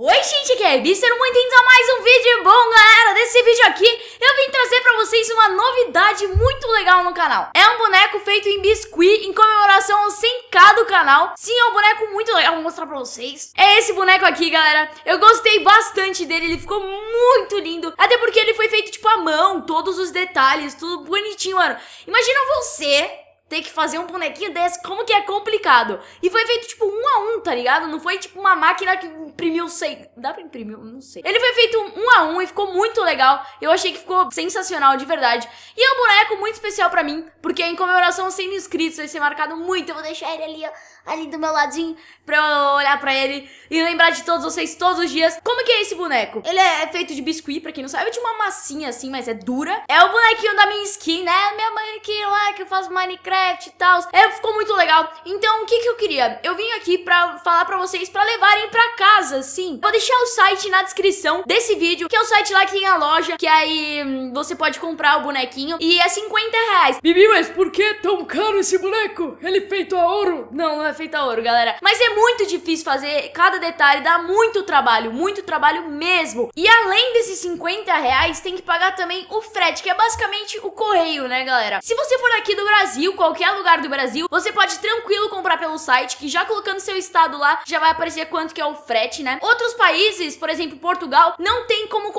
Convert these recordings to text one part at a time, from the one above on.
Oi gente, que é muito bem-vindos a mais um vídeo Bom galera, nesse vídeo aqui eu vim trazer pra vocês uma novidade muito legal no canal É um boneco feito em biscuit em comemoração ao 100k do canal Sim, é um boneco muito legal, vou mostrar pra vocês É esse boneco aqui galera, eu gostei bastante dele, ele ficou muito lindo Até porque ele foi feito tipo à mão, todos os detalhes, tudo bonitinho mano Imagina você ter que fazer um bonequinho desse, como que é complicado. E foi feito, tipo, um a um, tá ligado? Não foi, tipo, uma máquina que imprimiu sei Dá pra imprimir? Não sei. Ele foi feito um a um e ficou muito legal. Eu achei que ficou sensacional, de verdade. E é um boneco muito especial pra mim, porque em comemoração aos 100 mil inscritos vai ser marcado muito. Eu vou deixar ele ali, ó, ali do meu ladinho, pra eu olhar pra ele e lembrar de todos vocês todos os dias. Como que é esse boneco? Ele é, é feito de biscuit, pra quem não sabe, é de uma massinha assim, mas é dura. É o bonequinho da minha skin, né? Minha manequinha lá que eu faço Minecraft e tal. É, ficou muito legal. Então, o que que eu queria? Eu vim aqui pra falar pra vocês, pra levarem pra casa, sim. Vou deixar o site na descrição desse vídeo, que é o site lá que tem a loja, que aí hum, você pode comprar o bonequinho e é 50 reais. Bibi, mas por que tão caro esse boneco? Ele é feito a ouro? Não, não é feito a ouro, galera. Mas é muito difícil fazer cada cada detalhe dá muito trabalho, muito trabalho mesmo. E além desses 50 reais, tem que pagar também o frete, que é basicamente o correio, né, galera? Se você for aqui do Brasil, qualquer lugar do Brasil, você pode tranquilo comprar pelo site, que já colocando seu estado lá, já vai aparecer quanto que é o frete, né? Outros países, por exemplo, Portugal, não tem como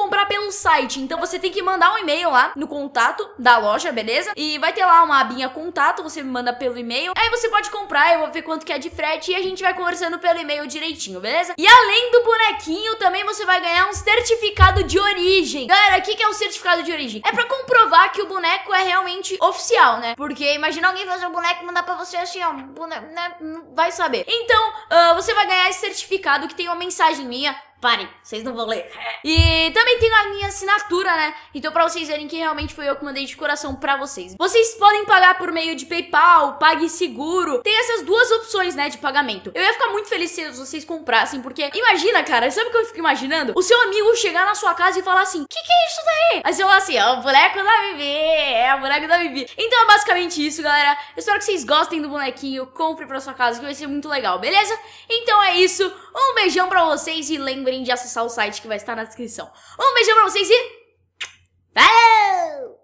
site. Então você tem que mandar um e-mail lá no contato da loja, beleza? E vai ter lá uma abinha contato, você me manda pelo e-mail. Aí você pode comprar, eu vou ver quanto que é de frete e a gente vai conversando pelo e-mail direitinho, beleza? E além do bonequinho, também você vai ganhar um certificado de origem. Galera, o que, que é um certificado de origem? É pra comprovar que o boneco é realmente oficial, né? Porque imagina alguém fazer um boneco e mandar pra você assim, ó, boneco, né? Vai saber. Então, uh, você vai ganhar esse certificado que tem uma mensagem minha parem, vocês não vão ler. É. E também tem a minha assinatura, né? Então pra vocês verem que realmente foi eu que mandei de coração pra vocês. Vocês podem pagar por meio de PayPal, PagSeguro. Tem essas duas opções, né, de pagamento. Eu ia ficar muito feliz se vocês comprassem, porque imagina, cara, sabe o que eu fico imaginando? O seu amigo chegar na sua casa e falar assim: "Que que é isso daí?" Aí você fala assim: É o boneco da Bibi, é o boneco da Bibi". Então é basicamente isso, galera. Eu espero que vocês gostem do bonequinho, compre pra sua casa que vai ser muito legal, beleza? Então é isso. Um beijão pra vocês e lembrem lembrem de acessar o site que vai estar na descrição. Um beijão pra vocês e. Valeu!